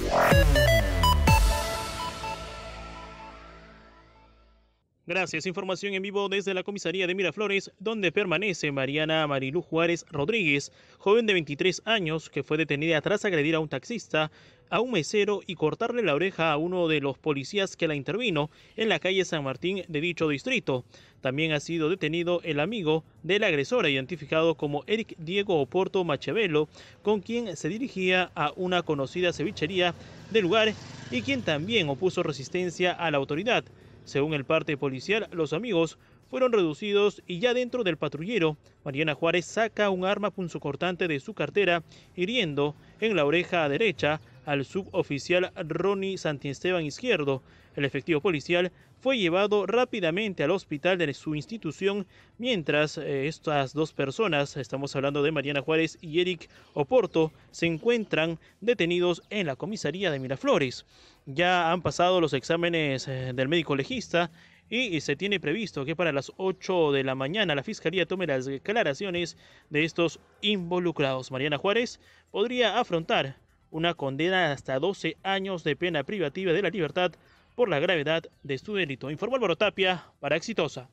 Yeah. Gracias. Información en vivo desde la comisaría de Miraflores, donde permanece Mariana Marilú Juárez Rodríguez, joven de 23 años que fue detenida tras agredir a un taxista, a un mesero y cortarle la oreja a uno de los policías que la intervino en la calle San Martín de dicho distrito. También ha sido detenido el amigo del la agresora, identificado como Eric Diego Oporto Machevelo, con quien se dirigía a una conocida cevichería del lugar y quien también opuso resistencia a la autoridad. Según el parte policial, los amigos fueron reducidos y ya dentro del patrullero, Mariana Juárez saca un arma punzocortante de su cartera, hiriendo en la oreja derecha al suboficial Ronnie Santiesteban Izquierdo. El efectivo policial fue llevado rápidamente al hospital de su institución, mientras eh, estas dos personas, estamos hablando de Mariana Juárez y Eric Oporto, se encuentran detenidos en la comisaría de Miraflores. Ya han pasado los exámenes eh, del médico legista y se tiene previsto que para las 8 de la mañana la Fiscalía tome las declaraciones de estos involucrados. Mariana Juárez podría afrontar una condena hasta 12 años de pena privativa de la libertad por la gravedad de su delito. Informó Álvaro Tapia para Exitosa.